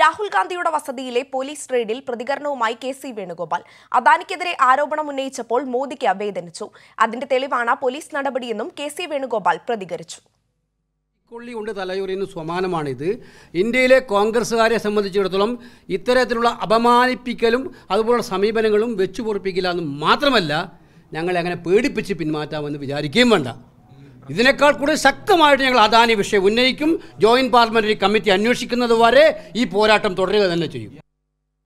രാഹുൽ ഗാന്ധിയുടെ വസതിയിലെ പോലീസ് റെയ്ഡിൽ പ്രതികരണവുമായി കെ സി വേണുഗോപാൽ അദാനിക്കെതിരെ ആരോപണം ഉന്നയിച്ചപ്പോൾ മോദിക്ക് വേദനിച്ചു അതിന്റെ തെളിവാണ് പോലീസ് നടപടിയെന്നും കെ സി വേണുഗോപാൽ പ്രതികരിച്ചു കൊള്ളി ഉണ്ട് തലയൂരിന് സമാനമാണിത് ഇന്ത്യയിലെ കോൺഗ്രസ്സുകാരെ സംബന്ധിച്ചിടത്തോളം ഇത്തരത്തിലുള്ള അപമാനിപ്പിക്കലും അതുപോലുള്ള സമീപനങ്ങളും വെച്ചുപൊറിപ്പിക്കില്ല എന്ന് മാത്രമല്ല ഞങ്ങളെ അങ്ങനെ പേടിപ്പിച്ച് പിന്മാറ്റാമെന്ന് വിചാരിക്കുകയും വേണ്ട ഇതിനേക്കാൾ കൂടുതൽ ശക്തമായിട്ട് ഞങ്ങൾ അദാനി വിഷയം ഉന്നയിക്കും ജോയിന്റ് പാർലമെന്ററി കമ്മിറ്റി അന്വേഷിക്കുന്നത് വരെ ഈ പോരാട്ടം തുടരുക തന്നെ ചെയ്യും